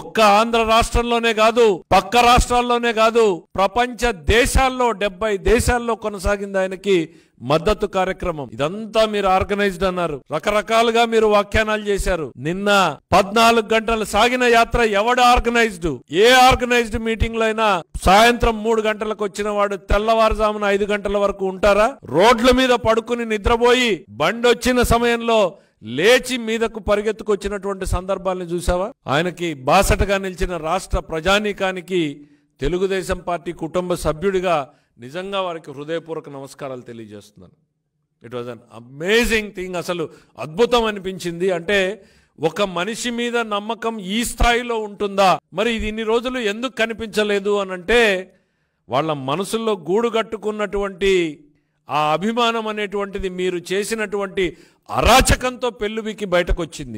ఒక్క ఆంధ్ర రాష్ట్రంలోనే కాదు పక్క రాష్ట్రాల్లోనే కాదు ప్రపంచ దేశాల్లో డెబ్బై దేశాల్లో కొనసాగింది ఆయనకి మద్దతు కార్యక్రమం ఇదంతా మీరు ఆర్గనైజ్డ్ అన్నారు రకరకాలుగా మీరు వ్యాఖ్యానాలు చేశారు నిన్న పద్నాలుగు గంటలు సాగిన యాత్ర ఎవడ ఆర్గనైజ్డ్ ఏ ఆర్గనైజ్డ్ మీటింగ్ లో అయినా సాయంత్రం మూడు గంటలకు వచ్చిన వాడు తెల్లవారుజామున ఐదు గంటల వరకు ఉంటారా రోడ్ల మీద పడుకుని నిద్రపోయి బండి వచ్చిన సమయంలో లేచి మీదకు పరిగెత్తుకొచ్చినటువంటి సందర్భాన్ని చూసావా ఆయనకి బాసటగా నిలిచిన రాష్ట్ర ప్రజానీకానికి తెలుగుదేశం పార్టీ కుటుంబ సభ్యుడిగా నిజంగా వారికి హృదయపూర్వక నమస్కారాలు తెలియజేస్తున్నాను it was an amazing thing అసలు అద్భుతం అనిపించింది అంటే ఒక మనిషి మీద నమ్మకం ఈ స్థాయిలో ఉంటుందా మరి ఇది ఇన్ని రోజులు ఎందుకు కనిపించలేదు అనంటే వాళ్ళ మనసుల్లో గూడు కట్టుకున్నటువంటి ఆ అభిమానం అనేటువంటిది మీరు చేసినటువంటి అరాచకంతో పెళ్ళువికి బయటకొచ్చింది